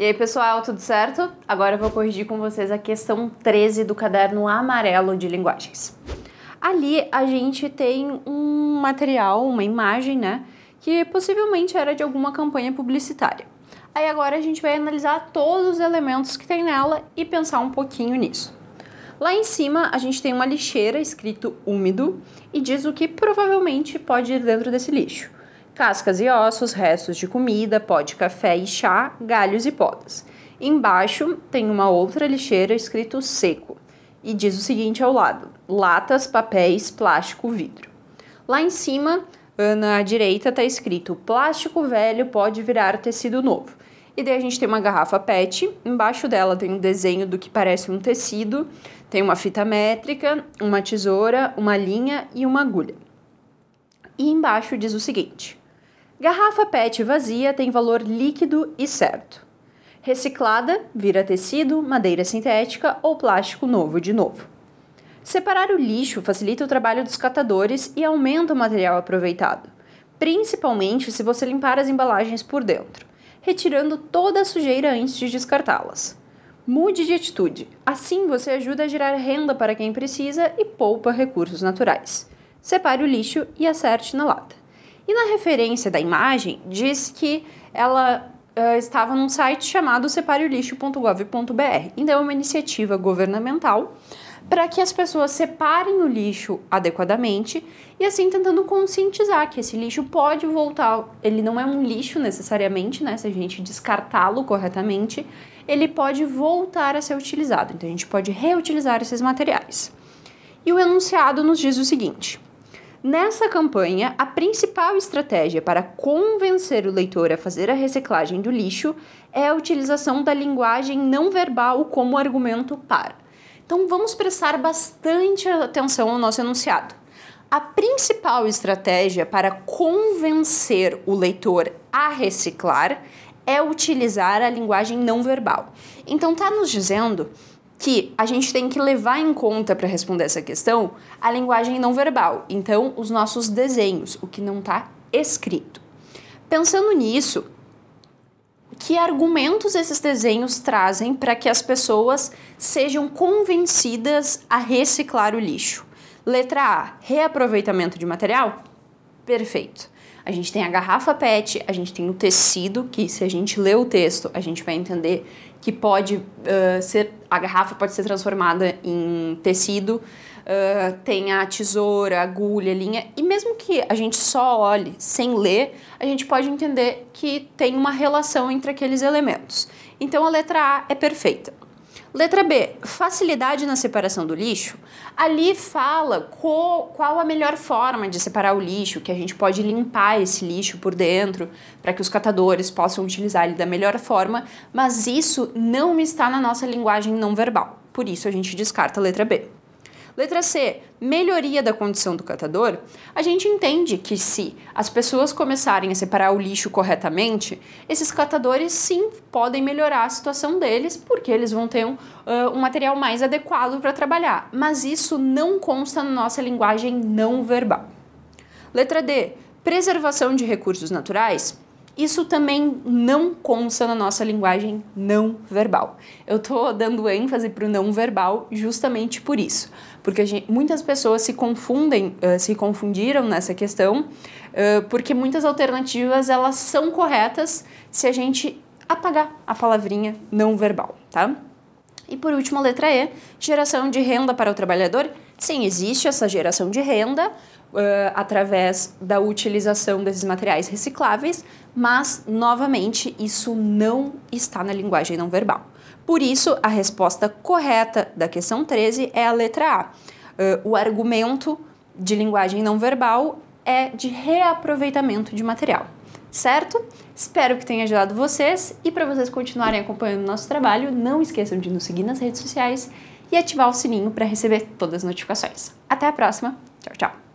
E aí, pessoal, tudo certo? Agora eu vou corrigir com vocês a questão 13 do caderno amarelo de linguagens. Ali a gente tem um material, uma imagem, né, que possivelmente era de alguma campanha publicitária. Aí agora a gente vai analisar todos os elementos que tem nela e pensar um pouquinho nisso. Lá em cima a gente tem uma lixeira escrito úmido e diz o que provavelmente pode ir dentro desse lixo cascas e ossos, restos de comida, pó de café e chá, galhos e podas. Embaixo tem uma outra lixeira escrito seco e diz o seguinte ao lado: latas, papéis, plástico, vidro. Lá em cima, eh, na direita, está escrito: plástico velho pode virar tecido novo. E daí a gente tem uma garrafa PET, embaixo dela tem um desenho do que parece um tecido, tem uma fita métrica, uma tesoura, uma linha e uma agulha. E embaixo diz o seguinte: Garrafa PET vazia tem valor líquido e certo. Reciclada, vira tecido, madeira sintética ou plástico novo de novo. Separar o lixo facilita o trabalho dos catadores e aumenta o material aproveitado, principalmente se você limpar as embalagens por dentro, retirando toda a sujeira antes de descartá-las. Mude de atitude, assim você ajuda a gerar renda para quem precisa e poupa recursos naturais. Separe o lixo e acerte na lata. E na referência da imagem, diz que ela uh, estava num site chamado separelixo.gov.br. Então, é uma iniciativa governamental para que as pessoas separem o lixo adequadamente e assim tentando conscientizar que esse lixo pode voltar, ele não é um lixo necessariamente, né, se a gente descartá-lo corretamente, ele pode voltar a ser utilizado. Então a gente pode reutilizar esses materiais. E o enunciado nos diz o seguinte: Nessa campanha, a principal estratégia para convencer o leitor a fazer a reciclagem do lixo é a utilização da linguagem não verbal como argumento para. Então vamos prestar bastante atenção ao nosso enunciado. A principal estratégia para convencer o leitor a reciclar é utilizar a linguagem não verbal. Então, está nos dizendo que a gente tem que levar em conta para responder essa questão a linguagem não verbal, então os nossos desenhos, o que não está escrito. Pensando nisso, que argumentos esses desenhos trazem para que as pessoas sejam convencidas a reciclar o lixo? Letra A, reaproveitamento de material? Perfeito. A gente tem a garrafa PET, a gente tem o tecido, que se a gente ler o texto, a gente vai entender que pode uh, ser. A garrafa pode ser transformada em tecido. Uh, tem a tesoura, agulha, linha, e mesmo que a gente só olhe sem ler, a gente pode entender que tem uma relação entre aqueles elementos. Então a letra A é perfeita. Letra B, facilidade na separação do lixo. Ali fala co, qual a melhor forma de separar o lixo, que a gente pode limpar esse lixo por dentro, para que os catadores possam utilizar ele da melhor forma, mas isso não está na nossa linguagem não verbal. Por isso a gente descarta a letra B. Letra C, melhoria da condição do catador. A gente entende que se as pessoas começarem a separar o lixo corretamente, esses catadores sim podem melhorar a situação deles, porque eles vão ter um, uh, um material mais adequado para trabalhar. Mas isso não consta na nossa linguagem não verbal. Letra D, preservação de recursos naturais. Isso também não consta na nossa linguagem não verbal. Eu tô dando ênfase para o não verbal justamente por isso, porque gente, muitas pessoas se confundem, uh, se confundiram nessa questão, uh, porque muitas alternativas elas são corretas se a gente apagar a palavrinha não verbal, tá? E por último, a letra E, geração de renda para o trabalhador. Sim, existe essa geração de renda uh, através da utilização desses materiais recicláveis, mas, novamente, isso não está na linguagem não verbal. Por isso, a resposta correta da questão 13 é a letra A. Uh, o argumento de linguagem não verbal é de reaproveitamento de material certo? Espero que tenha ajudado vocês e para vocês continuarem acompanhando o nosso trabalho, não esqueçam de nos seguir nas redes sociais e ativar o sininho para receber todas as notificações. Até a próxima. Tchau, tchau.